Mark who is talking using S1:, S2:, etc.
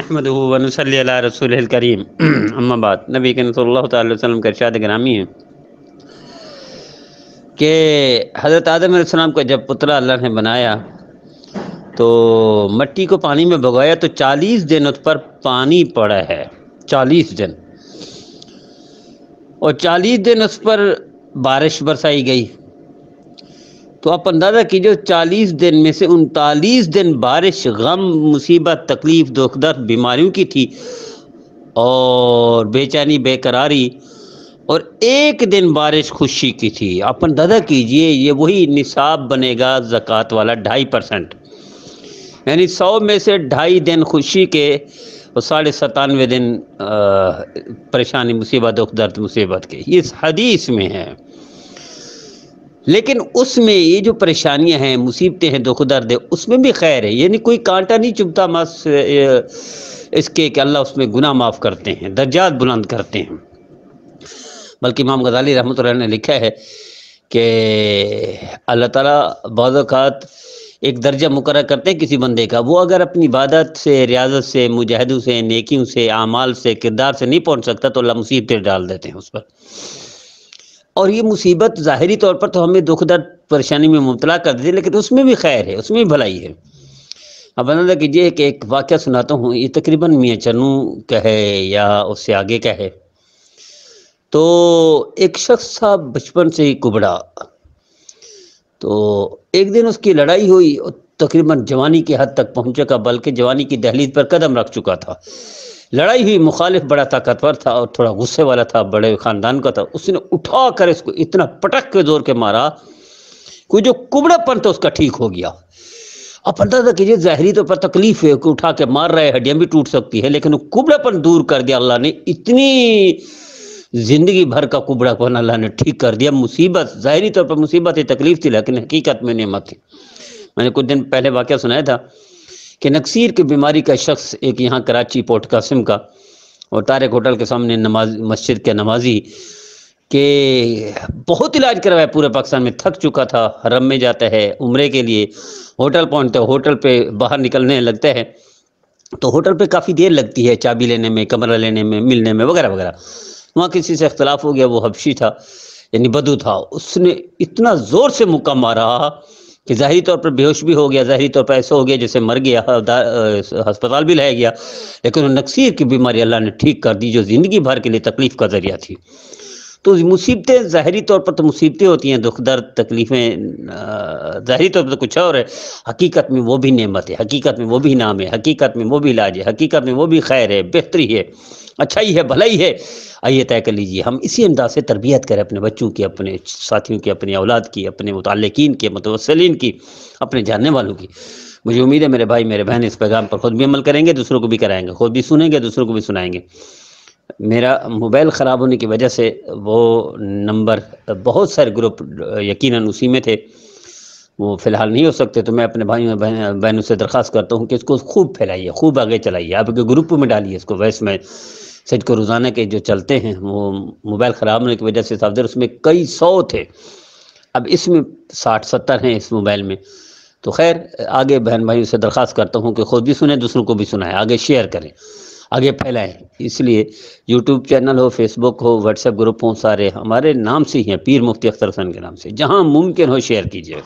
S1: احمد و نسلی اللہ رسول الکریم اما بات نبی کریم صلی اللہ علیہ وسلم کا ارشاد گرامی ہے کہ حضرت آدم علیہ السلام کو جب پترا اللہ نے بنایا تو مٹی کو پانی میں بھگایا تو چالیس دن اس پر پانی پڑا ہے چالیس دن اور چالیس دن اس پر بارش برسائی گئی تو آپ اندازہ کیجئے چالیس دن میں سے انتالیس دن بارش غم مصیبت تکلیف دکھ درد بیماریوں کی تھی اور بے چینی بے قراری اور ایک دن بارش خوشی کی تھی آپ اندازہ کیجئے یہ وہی نصاب بنے گا زکوٰۃ والا ڈھائی پرسنٹ یعنی سو میں سے ڈھائی دن خوشی کے اور ساڑھے ستانوے دن پریشانی مصیبت دکھ درد مصیبت کے اس حدیث میں ہے لیکن اس میں یہ جو پریشانیاں ہیں مصیبتیں ہیں دکھ درد اس میں بھی خیر ہے یعنی کوئی کانٹا نہیں چبھتا مس اس کے کہ اللہ اس میں گناہ معاف کرتے ہیں درجات بلند کرتے ہیں بلکہ امام غزالی رحمۃ اللہ نے لکھا ہے کہ اللہ تعالیٰ بعض اوقات ایک درجہ مقرر کرتے ہیں کسی بندے کا وہ اگر اپنی عبادت سے ریاضت سے مجاہدوں سے نیکیوں سے اعمال سے کردار سے نہیں پہنچ سکتا تو اللہ مصیبتیں ڈال دیتے ہیں اس پر اور یہ مصیبت ظاہری طور پر تو ہمیں دکھ درد پریشانی میں مبتلا کر دیتی لیکن اس میں بھی خیر ہے اس میں بھی بھلائی ہے اب کہ ایک واقعہ سناتا ہوں یہ تقریباً میاں چنو کا ہے یا اس سے آگے کا ہے تو ایک شخص تھا بچپن سے ہی کبڑا تو ایک دن اس کی لڑائی ہوئی تقریباً جوانی کے حد تک پہنچے گا بلکہ جوانی کی دہلیز پر قدم رکھ چکا تھا لڑائی ہوئی مخالف بڑا طاقتور تھا اور تھوڑا غصے والا تھا بڑے خاندان کا تھا اس نے اٹھا کر اس کو اتنا پٹک کے زور کے مارا کوئی جو کبڑا پن تھا اس کا ٹھیک ہو گیا آپ اندازہ کیجیے ظاہری طور پر تکلیف ہے کہ اٹھا کے مار رہے ہڈیاں بھی ٹوٹ سکتی ہے لیکن وہ کبڑا پن دور کر دیا اللہ نے اتنی زندگی بھر کا کبڑا پن اللہ نے ٹھیک کر دیا مصیبت ظاہری طور پر مصیبت ہی تکلیف تھی لیکن حقیقت میں نعمت تھی میں نے کچھ دن پہلے واقعہ سنایا تھا کہ نقصیر کی بیماری کا شخص ایک یہاں کراچی پورٹ قاسم کا اور تارک ہوٹل کے سامنے نماز مسجد کے نمازی کہ بہت علاج کروایا پورے پاکستان میں تھک چکا تھا حرم میں جاتا ہے عمرے کے لیے ہوٹل پہنچتا ہے ہوٹل پہ باہر نکلنے لگتا ہے تو ہوٹل پہ کافی دیر لگتی ہے چابی لینے میں کمرہ لینے میں ملنے میں وغیرہ وغیرہ وہاں کسی سے اختلاف ہو گیا وہ حبشی تھا یعنی بدو تھا اس نے اتنا زور سے مکہ مارا کہ ظاہری طور پر بیہوش بھی ہو گیا ظاہری طور پر ایسا ہو گیا جیسے مر گیا ہسپتال بھی لے گیا لیکن وہ نقصیر کی بیماری اللہ نے ٹھیک کر دی جو زندگی بھر کے لیے تکلیف کا ذریعہ تھی تو مصیبتیں ظاہری طور پر تو مصیبتیں ہوتی ہیں دکھ درد تکلیفیں ظاہری طور پر تو کچھ اور ہے حقیقت میں وہ بھی نعمت ہے حقیقت میں وہ بھی نام ہے حقیقت میں وہ بھی علاج ہے حقیقت میں وہ بھی خیر ہے بہتری ہے اچھائی ہے بھلائی ہے آئیے طے کر لیجیے ہم اسی انداز سے تربیت کریں اپنے بچوں کی اپنے ساتھیوں کی اپنے اولاد کی اپنے متعلقین کے متوسلین کی اپنے جاننے والوں کی مجھے امید ہے میرے بھائی میرے بہن اس پیغام پر خود بھی عمل کریں گے دوسروں کو بھی کرائیں گے خود بھی سنیں گے دوسروں کو بھی سنائیں گے میرا موبائل خراب ہونے کی وجہ سے وہ نمبر بہت سارے گروپ یقیناً اسی میں تھے وہ فی الحال نہیں ہو سکتے تو میں اپنے بھائیوں بہنوں سے درخواست کرتا ہوں کہ اس کو خوب پھیلائیے خوب آگے چلائیے آپ کے گروپوں میں ڈالیے اس کو ویسے میں سج کو روزانہ کے جو چلتے ہیں وہ موبائل خراب ہونے کی وجہ سے افزار اس میں کئی سو تھے اب اس میں ساٹھ ستر ہیں اس موبائل میں تو خیر آگے بہن بھائیوں سے درخواست کرتا ہوں کہ خود بھی سنیں دوسروں کو بھی سنائیں آگے شیئر کریں آگے پھیلائیں اس لیے یوٹیوب چینل ہو فیس بک ہو واٹس ایپ گروپ ہوں سارے ہمارے نام سے ہی ہیں پیر مفتی اختر حسن کے نام سے جہاں ممکن ہو شیئر کیجیے